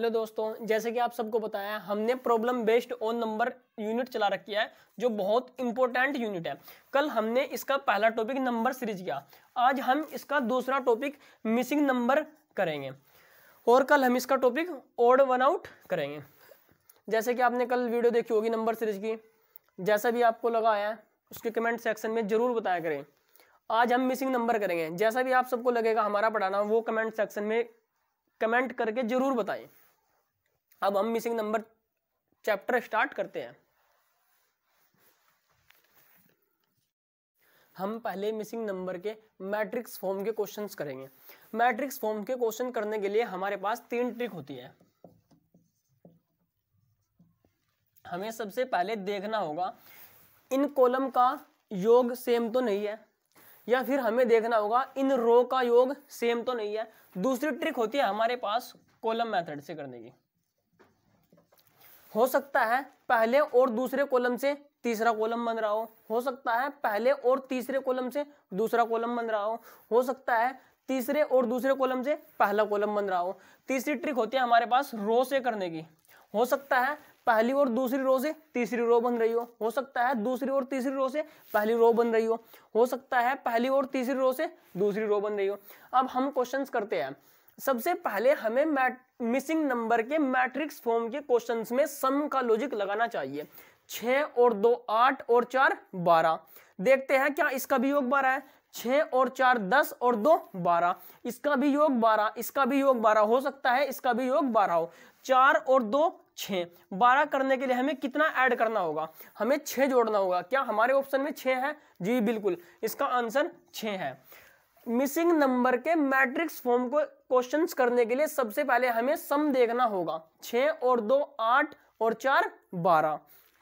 hello दोस्तों जैसे कि आप सबको बताया हमने problem based on number unit चला रखी है जो बहुत इंपॉर्टेंट यूनिट है कल हमने इसका पहला टॉपिक नंबर सीरीज किया आज हम इसका दूसरा टॉपिक मिसिंग नंबर करेंगे और कल हम इसका टॉपिक ओड वन आउट करेंगे जैसे कि आपने कल वीडियो देखी होगी नंबर सीरीज की जैसा भी आपको लगा है उसके कमेंट सेक्शन में ज़रूर बताया करें आज हम मिसिंग नंबर करेंगे जैसा भी आप सबको लगेगा हमारा पढ़ाना वो कमेंट सेक्शन में कमेंट करके ज़रूर बताएं अब हम मिसिंग नंबर चैप्टर स्टार्ट करते हैं हम पहले मिसिंग नंबर के मैट्रिक्स फॉर्म के क्वेश्चंस करेंगे मैट्रिक्स फॉर्म के क्वेश्चन करने के लिए हमारे पास तीन ट्रिक होती है हमें सबसे पहले देखना होगा इन कॉलम का योग सेम तो नहीं है या फिर हमें देखना होगा इन रो का योग सेम तो नहीं है दूसरी ट्रिक होती है हमारे पास कॉलम मेथड से करने की हो सकता है पहले और दूसरे कॉलम से तीसरा कॉलम बन रहा हो हो सकता है पहले और तीसरे कॉलम से दूसरा कॉलम बन रहा हो हो सकता है तीसरे और दूसरे कॉलम से पहला कॉलम बन रहा हो तीसरी ट्रिक होती है हमारे पास रो से करने की हो सकता है पहली और दूसरी रो से तीसरी रो बन रही हो हो सकता है दूसरी और तीसरी रो से पहली रो बन रही हो हो सकता है पहली और तीसरी रो से दूसरी रो बन रही हो अब हम क्वेश्चंस करते हैं सबसे पहले हमें मिसिंग नंबर के मैट्रिक्स फॉर्म के क्वेश्चंस में सम का लॉजिक लगाना चाहिए छ और दो आठ और चार बारह देखते हैं क्या इसका भी योग बारह है छः और चार दस और दो बारह इसका भी योग बारह इसका भी योग बारह हो सकता है इसका भी योग बारह हो चार और दो छ बारह करने के लिए हमें कितना ऐड करना होगा हमें छः जोड़ना होगा क्या हमारे ऑप्शन में छः है जी बिल्कुल इसका आंसर छः है मिसिंग नंबर के मैट्रिक्स फॉर्म को क्वेश्चंस करने के लिए सबसे पहले हमें सम देखना होगा छ और दो आठ और चार बारह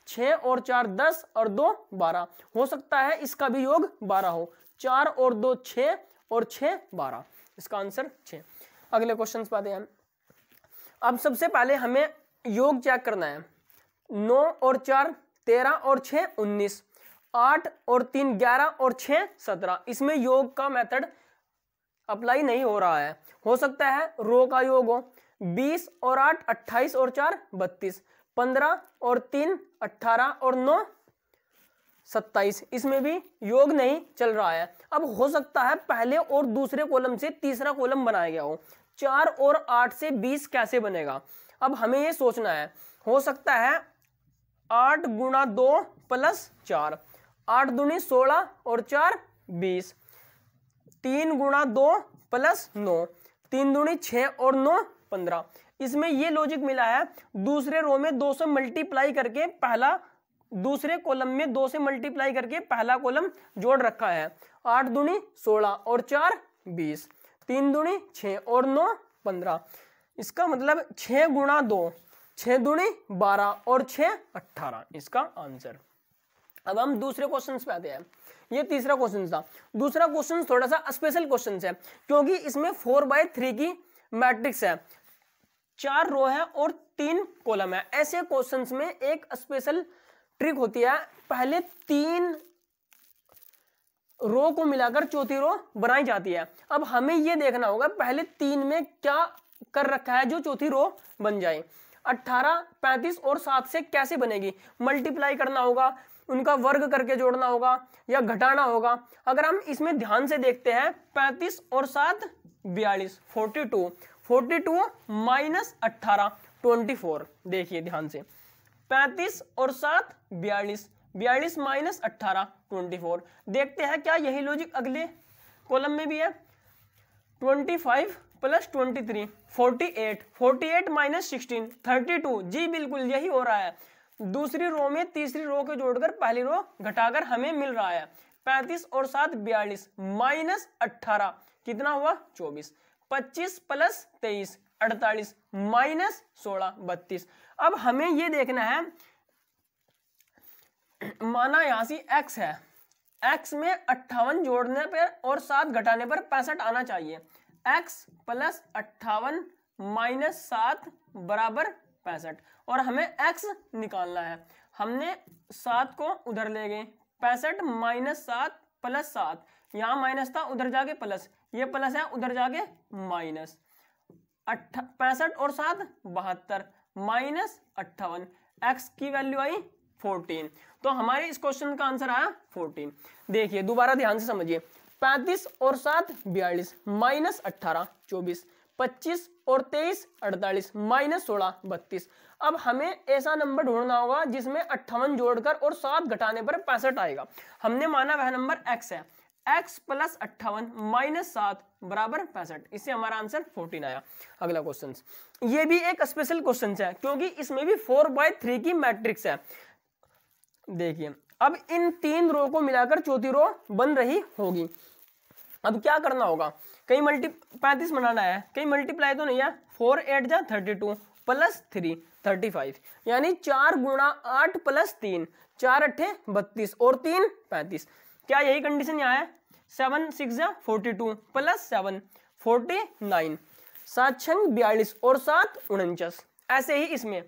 छ और चार दस और दो बारह हो सकता है इसका भी योग बारह हो चार और दो छ और छ बारह इसका आंसर छ अगले क्वेश्चन पाते हैं अब सबसे पहले हमें योग चेक करना है नौ और चार तेरह और छ उन्नीस आठ और तीन ग्यारह और छ सत्रह इसमें योग का मेथड अप्लाई नहीं हो रहा है हो सकता है रो का योग हो बीस और आठ अट्ठाईस और चार बत्तीस पंद्रह और तीन अट्ठारह और नौ सत्ताईस इसमें भी योग नहीं चल रहा है अब हो सकता है पहले और दूसरे कॉलम से तीसरा कॉलम बनाया गया हो चार और आठ से बीस कैसे बनेगा अब हमें ये सोचना है हो सकता है आठ गुणा दो प्लस चार आठ दूनी सोलह और चार बीस तीन गुणा दो प्लस नौ तीन दूनी छ और नौ पंद्रह इसमें यह लॉजिक मिला है दूसरे रो में दो से मल्टीप्लाई करके पहला दूसरे कॉलम में दो से मल्टीप्लाई करके पहला कॉलम जोड़ रखा है आठ दूनी सोलह और चार बीस तीन दूनी छ और नौ पंद्रह इसका मतलब छ गुणा दो छ दूनी बारह और छ अट्ठारह इसका आंसर अब हम दूसरे क्वेश्चन पे आते हैं ये तीसरा क्वेश्चन था दूसरा क्वेश्चन थोड़ा सा स्पेशल क्वेश्चन है क्योंकि इसमें फोर बाय थ्री की मैट्रिक्स है चार रो है और तीन कॉलम है ऐसे क्वेश्चन में एक स्पेशल ट्रिक होती है पहले तीन रो को मिलाकर चौथी रो बनाई जाती है अब हमें यह देखना होगा पहले तीन में क्या कर रखा है जो चौथी रो बन जाए 18, 35 और 7 से कैसे बनेगी मल्टीप्लाई करना होगा उनका वर्ग करके जोड़ना होगा या घटाना होगा अगर हम इसमें ध्यान से देखते हैं पैंतीस और सात बयालीस forty two forty two minus अट्ठारह ट्वेंटी फोर देखिए ध्यान से पैंतीस और सात बयालीस बयालीस माइनस अट्ठारह ट्वेंटी फोर देखते हैं क्या यही लॉजिक अगले कॉलम में भी है twenty five plus twenty three forty eight forty eight minus sixteen thirty two जी बिल्कुल यही हो रहा है दूसरी रो में तीसरी रो को जोड़कर पहली रो घटाकर हमें मिल रहा है पैंतीस और सात बयालीस माइनस अट्ठारह कितना हुआ चौबीस पच्चीस प्लस तेईस अड़तालीस माइनस सोलह बत्तीस अब हमें ये देखना है माना यहां से एक्स है एक्स में अट्ठावन जोड़ने पर और सात घटाने पर पैंसठ आना चाहिए एक्स प्लस अट्ठावन माइनस सात बराबर पैंसठ और हमें एक्स निकालना है हमने सात को उधर ले गए पैंसठ माइनस सात प्लस सात यहाँ माइनस था उधर जाके प्लस ये प्लस है उधर जाके माइनस अट्ठ पैंसठ और सात बहत्तर माइनस अट्ठावन एक्स की वैल्यू आई फोर्टीन तो हमारे इस क्वेश्चन का आंसर आया फोर्टीन देखिए दोबारा ध्यान से समझिए पैंतीस और सात बयालीस माइनस अट्ठारह चौबीस पच्चीस और तेईस अड़तालीस माइनस सोलह बत्तीस अब हमें ऐसा नंबर ढूंढना होगा जिसमें अट्ठावन जोड़कर और सात घटाने पर पैंसठ आएगा हमने माना वह नंबर एक्स है एक्स प्लस अट्ठावन माइनस सात बराबर पैंसठ इससे हमारा आंसर फोर्टीन आया अगला क्वेश्चन ये भी एक स्पेशल क्वेश्चन है क्योंकि इसमें भी फोर बाय थ्री की मैट्रिक्स है देखिए अब इन तीन रो को मिलाकर चौथी रो बन रही होगी अब क्या करना होगा कहीं मल्टी पैंतीस बनाना है कहीं मल्टीप्लाई तो नहीं है फोर एट जा thirty two plus three thirty five यानी चार गुणा आठ प्लस तीन चार अट्ठे बत्तीस और तीन पैंतीस क्या यही कंडीशन यहाँ है सेवन सिक्स जा forty two plus seven forty nine सात छंग बयालीस और सात उनचास ऐसे ही इसमें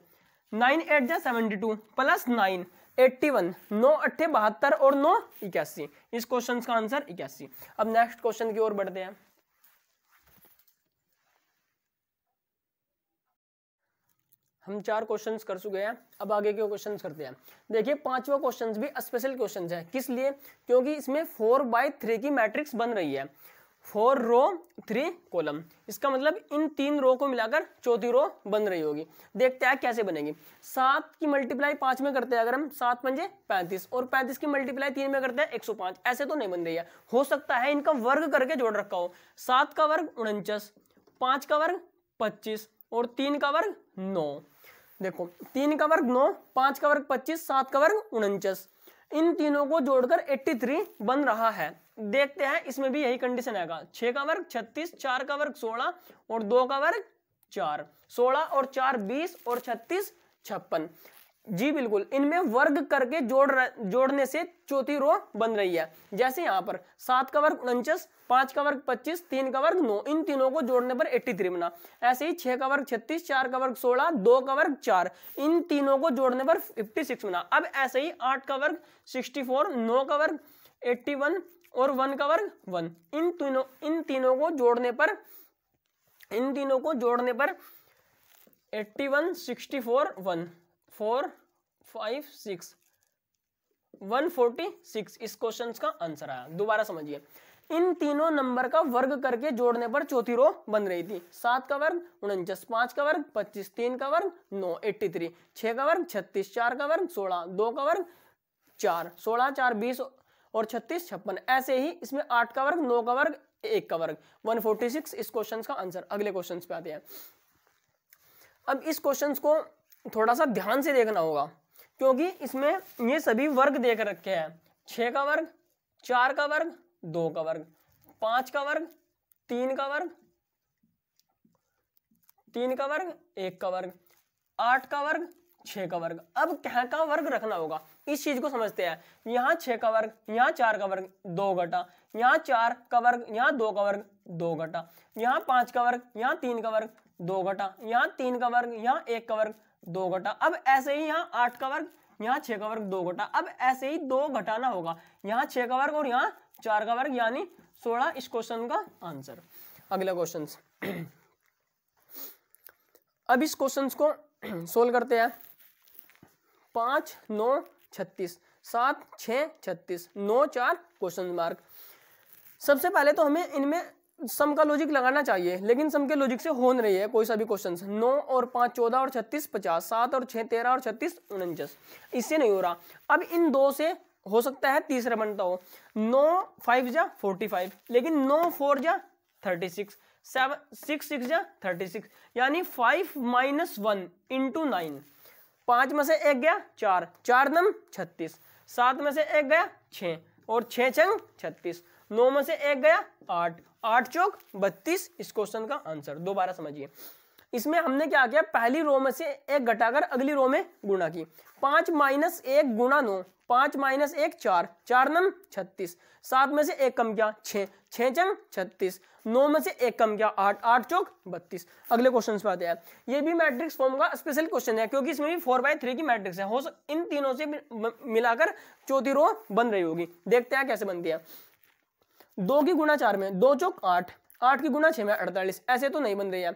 नाइन एट जा seventy two plus nine eighty one नौ अट्ठे बहत्तर और नौ इक्यासी इस क्वेश्चन का आंसर इक्यासी अब नेक्स्ट क्वेश्चन की ओर बढ़ते हैं हम चार क्वेश्चन कर चुके हैं अब आगे के क्वेश्चन करते हैं देखिए पांचवा क्वेश्चन भी स्पेशल क्वेश्चन है किस लिए क्योंकि इसमें फोर बाई थ्री की मैट्रिक्स बन रही है फोर रो थ्री कॉलम इसका मतलब इन तीन रो को मिलाकर चौथी रो बन रही होगी देखते हैं कैसे बनेगी सात की मल्टीप्लाई पाँच में करते हैं अगर हम सात पंजे पैंतीस और पैंतीस की मल्टीप्लाई तीन में करते हैं एक सौ पाँच ऐसे तो नहीं बन रही है हो सकता है इनका वर्ग करके जोड़ रखा हो सात का वर्ग उनचास पाँच का वर्ग पच्चीस और तीन का वर्ग नौ देखो तीन का वर्ग नौ पाँच का वर्ग पच्चीस सात का वर्ग उनचास इन तीनों को जोड़कर 83 बन रहा है देखते हैं इसमें भी यही कंडीशन आएगा छह का वर्ग छत्तीस चार का वर्ग सोलह और दो का वर्ग चार सोलह और चार बीस और छत्तीस छप्पन जी बिल्कुल इनमें वर्ग करके जोड़ जोड़ने से चौथी रो बन रही है जैसे यहाँ पर सात का वर्ग उनचास पांच का वर्ग पच्चीस तीन का वर्ग नौ इन तीनों को जोड़ने पर एट्टी थ्री बना ऐसे ही छह का वर्ग छत्तीस चार का वर्ग सोलह दो का वर्ग चार इन तीनों को जोड़ने पर फिफ्टी सिक्स बना अब ऐसे ही आठ का वर्ग सिक्सटी फोर नौ का वर्ग एट्टी वन और वन का वर्ग वन इन तीनों इन तीनों को जोड़ने पर इन तीनों को जोड़ने पर eighty one sixty four one four five six one forty six इस क्वेश्चन का आंसर आया दोबारा समझिए इन तीनों नंबर का वर्ग करके जोड़ने पर चौथी रो बन रही थी सात का वर्ग उनचास पांच का वर्ग पच्चीस तीन का वर्ग नौ एट्टी थ्री छह का वर्ग छत्तीस चार का वर्ग सोलह दो का वर्ग चार सोलह चार बीस और छत्तीस छप्पन ऐसे ही इसमें आठ का वर्ग नौ का वर्ग एक का वर्ग वन फोर्टी सिक्स इस क्वेश्चन का आंसर अगले क्वेश्चन पे आते हैं अब इस क्वेश्चन को थोड़ा सा ध्यान से देखना होगा क्योंकि इसमें ये सभी वर्ग देख रखे हैं छ का वर्ग चार का वर्ग दो का वर्ग पांच का वर्ग तीन का वर्ग तीन का वर्ग एक का वर्ग आठ का वर्ग छ का वर्ग अब कह का वर्ग रखना होगा इस चीज को समझते हैं यहाँ छ का वर्ग यहाँ चार का वर्ग दो घटा यहाँ चार का वर्ग यहाँ दो का वर्ग दो घटा यहाँ पांच का वर्ग यहाँ तीन का वर्ग दो घटा यहाँ तीन का वर्ग यहाँ एक का वर्ग दो घटा अब ऐसे ही यहाँ आठ का वर्ग यहाँ छ का वर्ग दो घटा अब ऐसे ही दो घटाना होगा यहाँ छ का वर्ग और यहाँ चार का वर्ग यानी सोलह इस क्वेश्चन का आंसर अगला क्वेश्चन अब इस क्वेश्चन को सोल्व करते हैं पाँच नौ छत्तीस सात छ छत्तीस नौ चार क्वेश्चन मार्क सबसे पहले तो हमें इनमें सम का लॉजिक लगाना चाहिए लेकिन सम के लॉजिक से हो नहीं है कोई सा भी क्वेश्चन नौ और पाँच चौदह और छत्तीस पचास सात और छः तेरह और छत्तीस उनचास इससे नहीं हो रहा अब इन दो से हो सकता है तीसरा बनता हो नौ फाइव जा फोर्टी फाइव लेकिन नौ फोर जा thirty six seven six six जा थर्टी सिक्स यानी five minus one into nine पांच में से एक गया चार चार नम छत्तीस सात में से एक गया छ और छे छंग छत्तीस नौ में से एक गया आठ आठ चौक बत्तीस इस क्वेश्चन का आंसर दोबारा समझिए इसमें हमने क्या किया पहली रो में से एक घटाकर अगली रो में गुणा की पांच माइनस एक गुणा नौ पांच माइनस एक चार चार नम छत्तीस सात में से एक कम क्या छः चंग छत्तीस नौ में से एक कम क्या आठ आठ चौक बत्तीस अगले क्वेश्चन पे आते हैं ये भी मैट्रिक्स फॉर्म का स्पेशल क्वेश्चन है क्योंकि इसमें भी फोर बाई थ्री की मैट्रिक्स है हो इन तीनों से मिलाकर चौथी रो बन रही होगी देखते हैं कैसे बनती है दो की गुणा चार में दो चौक आठ आठ की गुणा छह में अड़तालीस ऐसे तो नहीं बन रही है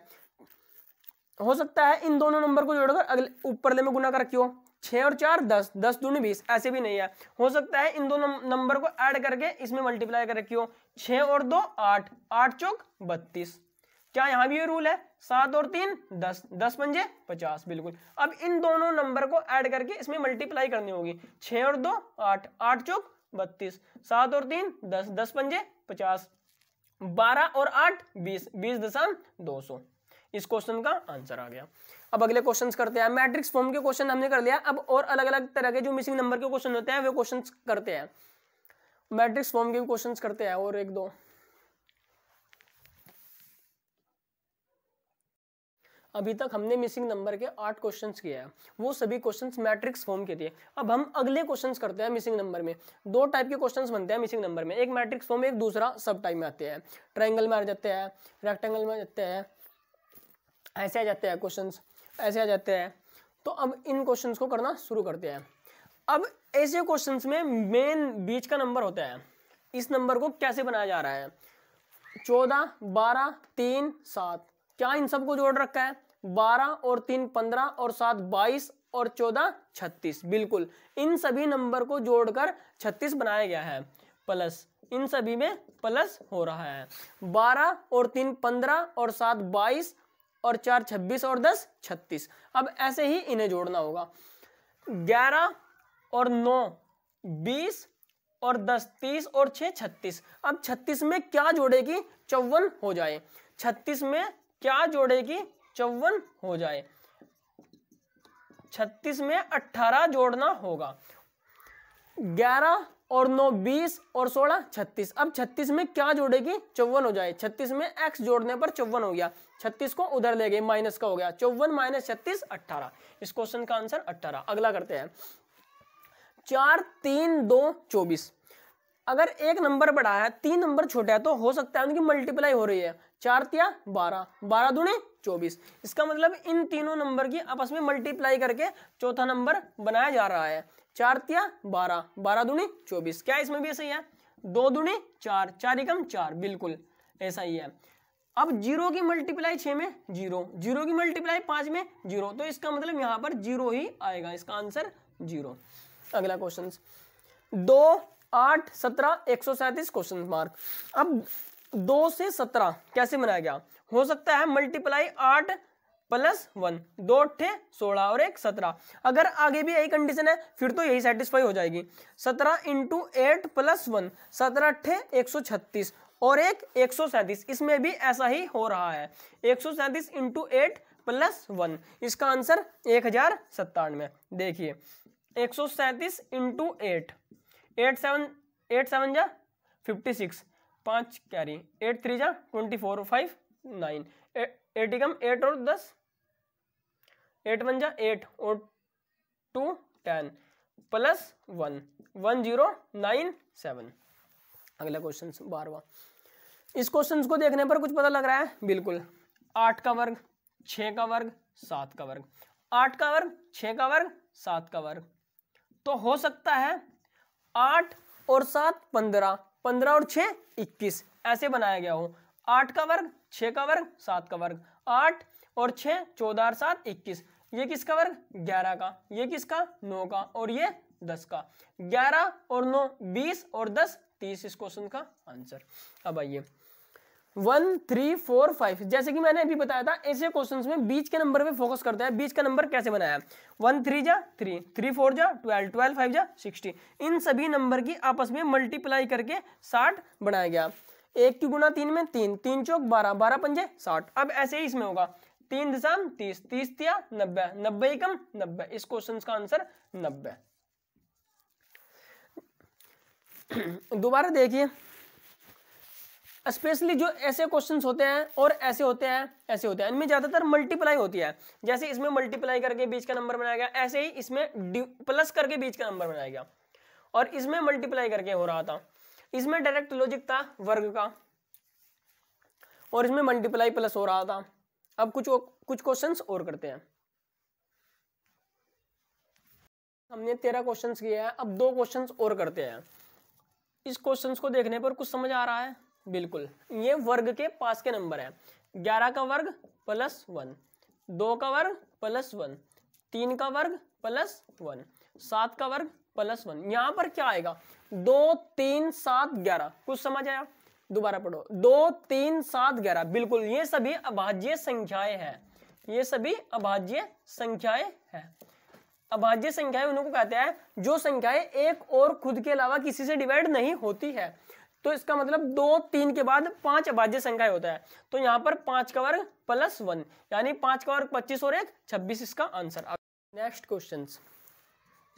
हो सकता है इन दोनों नंबर को जोड़कर अगले ले में गुना कर रखियो छः और चार दस दस दून बीस ऐसे भी नहीं है हो सकता है इन दोनों नंबर को ऐड करके इसमें मल्टीप्लाई कर रखियो छः और दो आठ आठ चौक बत्तीस क्या यहाँ भी ये रूल है सात और तीन दस दस पंजे पचास बिल्कुल अब इन दोनों नंबर को ऐड करके इसमें मल्टीप्लाई करनी होगी छः और दो आठ आठ चौक बत्तीस सात और तीन दस दस पंजे पचास बारह और आठ बीस बीस दशम दो सौ इस क्वेश्चन का आंसर आ गया अब अगले क्वेश्चन करते हैं मैट्रिक्स फॉर्म के क्वेश्चन हमने कर लिया अब और अलग अलग तरह के जो मिसिंग नंबर के क्वेश्चन होते हैं वे क्वेश्चन करते हैं मैट्रिक्स फॉर्म के क्वेश्चन करते हैं और एक दो अभी तक हमने मिसिंग नंबर के आठ क्वेश्चंस किए हैं वो सभी क्वेश्चंस मैट्रिक्स फॉर्म के थे अब हम अगले क्वेश्चंस करते हैं मिसिंग नंबर में दो टाइप के क्वेश्चंस बनते हैं मिसिंग नंबर में एक मैट्रिक्स फॉर्म एक दूसरा सब टाइप में आते हैं ट्रायंगल में आ जाते हैं रेक्टेंगल में आ जाते हैं ऐसे आ जाते हैं क्वेश्चन ऐसे आ जाते हैं तो अब इन क्वेश्चन को करना शुरू करते हैं अब ऐसे क्वेश्चन में मेन बीच का नंबर होता है इस नंबर को कैसे बनाया जा रहा है चौदह बारह तीन सात क्या इन सबको जोड़ रखा है बारह और तीन पंद्रह और सात बाईस और चौदह छत्तीस बिल्कुल इन सभी नंबर को जोड़कर छत्तीस बनाया गया है प्लस इन सभी में प्लस हो रहा है बारह और तीन पंद्रह और सात बाईस और चार छब्बीस और दस छत्तीस अब ऐसे ही इन्हें जोड़ना होगा ग्यारह और नौ बीस और दस तीस और छह छत्तीस अब छत्तीस में क्या जोड़ेगी चौवन हो जाए छत्तीस में क्या जोड़ेगी चौवन हो जाए छत्तीस में अट्ठारह जोड़ना होगा ग्यारह और नौ बीस और सोलह छत्तीस अब छत्तीस में क्या जोड़ेगी चौवन हो जाए छत्तीस में एक्स जोड़ने पर चौवन हो गया छत्तीस को उधर ले गए माइनस का हो गया चौवन माइनस छत्तीस अट्ठारह इस क्वेश्चन का आंसर अट्ठारह अगला करते हैं चार तीन दो चौबीस अगर एक नंबर बड़ा है तीन नंबर छोटा है तो हो सकता है उनकी मल्टीप्लाई हो रही है चार तिया बारह बारह दुणे चौबीस इसका मतलब इन तीनों नंबर की आपस में मल्टीप्लाई करके चौथा नंबर बनाया जा रहा है चार तिया बारह बारह दुणे चौबीस क्या इसमें भी ऐसा ही है दो दुणे चार चार एकम चार बिल्कुल ऐसा ही है अब जीरो की मल्टीप्लाई छ में जीरो जीरो की मल्टीप्लाई पांच में जीरो तो इसका मतलब यहां पर जीरो ही आएगा इसका आंसर जीरो अगला क्वेश्चन दो आठ सत्रह एक सौ सैंतीस क्वेश्चन मार्क अब दो से सत्रह कैसे बनाया गया हो सकता है मल्टीप्लाई आठ प्लस वन दो अठे सोलह और एक सत्रह अगर आगे भी यही कंडीशन है फिर तो यही सेटिस्फाई हो जाएगी सत्रह इंटू एट प्लस वन सत्रह अठे एक सौ छत्तीस और एक एक इसमें भी ऐसा ही हो रहा है एक सौ सैंतीस इंटू एट प्लस वन इसका आंसर एक हजार सत्तानवे देखिए एक सौ सैंतीस into eight eight seven eight seven जा फिफ्टी सिक्स पाँच कैरी एट थ्री जा twenty four five nine eight एकम एट और दस एट वन जा एट और two ten plus one one zero nine seven अगला क्वेश्चन बारवा इस क्वेश्चन को देखने पर कुछ पता लग रहा है बिल्कुल आठ का वर्ग छः का वर्ग सात का वर्ग आठ का वर्ग छः का वर्ग सात का वर्ग तो हो सकता है आठ और सात पंद्रह पंद्रह और छः इक्कीस ऐसे बनाया गया हो आठ का वर्ग छः का वर्ग सात का वर्ग आठ और छः चौदह और सात इक्कीस ये किसका वर्ग ग्यारह का ये किसका नौ का और ये दस का ग्यारह और नौ बीस और दस तीस इस क्वेश्चन का आंसर अब आइए वन थ्री फोर फाइव जैसे कि मैंने अभी बताया था ऐसे क्वेश्चन में बीच के नंबर पे फोकस करते हैं बीच का नंबर कैसे बनाया वन थ्री जा थ्री थ्री फोर जा ट्वेल्व ट्वेल्व फाइव जा सिक्सटी इन सभी नंबर की आपस में मल्टीप्लाई करके साठ बनाया गया एक की गुना तीन में तीन तीन चौक बारह बारह पंजे साठ अब ऐसे ही इसमें होगा तीन दशम तीस तीस तिया नब्बे नब्बे कम नब्बे इस क्वेश्चन का आंसर नब्बे दोबारा देखिए स्पेशली जो ऐसे क्वेश्चन होते हैं और ऐसे होते हैं ऐसे होते हैं इनमें ज़्यादातर मल्टीप्लाई होती है जैसे इसमें मल्टीप्लाई करके बीच का नंबर बनाया गया ऐसे ही इसमें प्लस करके बीच का नंबर बनाया गया और इसमें मल्टीप्लाई करके हो रहा था इसमें डायरेक्ट लॉजिक था वर्ग का और इसमें मल्टीप्लाई प्लस हो रहा था अब कुछ कुछ क्वेश्चंस और करते हैं हमने तेरह क्वेश्चंस किया है अब दो क्वेश्चंस और करते हैं इस क्वेश्चंस को देखने पर कुछ समझ आ रहा है बिल्कुल ये वर्ग के पास के नंबर है ग्यारह का वर्ग प्लस वन दो का वर्ग प्लस वन तीन का वर्ग प्लस वन सात का वर्ग प्लस वन यहां पर क्या आएगा दो तीन सात ग्यारह कुछ समझ आया दोबारा पढ़ो दो तीन सात ग्यारह बिल्कुल ये सभी अभाज्य संख्याएं हैं ये सभी अभाज्य संख्याएं हैं अभाज्य संख्याएं उनको कहते हैं जो संख्याएं एक और खुद के अलावा किसी से डिवाइड नहीं होती है तो इसका मतलब दो तीन के बाद पांच अभाज्य संख्या होता है तो यहाँ पर पांच का वर्ग प्लस वन यानी पांच का वर्ग पच्चीस और एक छब्बीस इसका आंसर नेक्स्ट क्वेश्चन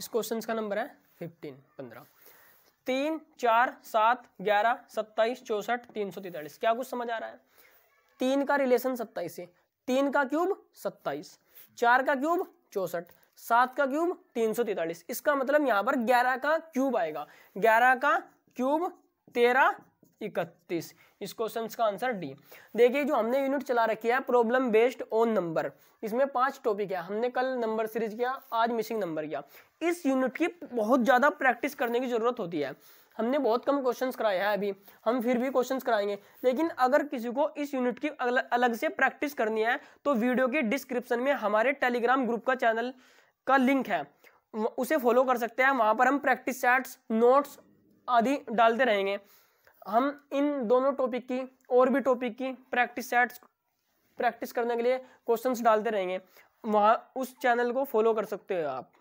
इस क्वेश्चन का नंबर है फिफ्टीन पंद्रह तीन चार सात ग्यारह सत्ताईस चौसठ तीन सौ तैतालीस क्या कुछ समझ आ रहा है तीन का रिलेशन सत्ताईस है तीन का क्यूब सत्ताईस चार का क्यूब चौसठ सात का क्यूब तीन सौ तैतालीस इसका मतलब यहाँ पर ग्यारह का क्यूब आएगा ग्यारह का क्यूब तेरह इकतीस इस क्वेश्चन का आंसर डी देखिए जो हमने यूनिट चला रखी है प्रॉब्लम बेस्ड ऑन नंबर इसमें पांच टॉपिक है हमने कल नंबर सीरीज किया आज मिसिंग नंबर किया इस यूनिट की बहुत ज़्यादा प्रैक्टिस करने की ज़रूरत होती है हमने बहुत कम क्वेश्चंस कराए हैं अभी हम फिर भी क्वेश्चंस कराएंगे लेकिन अगर किसी को इस यूनिट की अलग से प्रैक्टिस करनी है तो वीडियो के डिस्क्रिप्शन में हमारे टेलीग्राम ग्रुप का चैनल का लिंक है उसे फॉलो कर सकते हैं वहां पर हम प्रैक्टिस सेट्स नोट्स आदि डालते रहेंगे हम इन दोनों टॉपिक की और भी टॉपिक की प्रैक्टिस सेट्स प्रैक्टिस करने के लिए क्वेश्चंस डालते रहेंगे वहाँ उस चैनल को फॉलो कर सकते हो आप